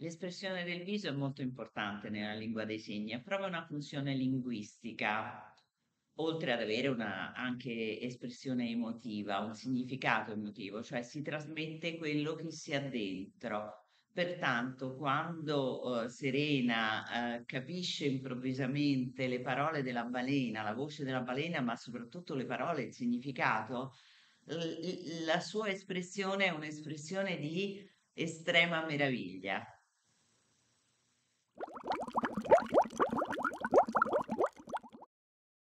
L'espressione del viso è molto importante nella lingua dei segni, ha proprio una funzione linguistica, oltre ad avere una anche espressione emotiva, un significato emotivo, cioè si trasmette quello che si ha dentro. Pertanto, quando eh, Serena eh, capisce improvvisamente le parole della balena, la voce della balena, ma soprattutto le parole, il significato, l- la sua espressione è un'espressione di estrema meraviglia.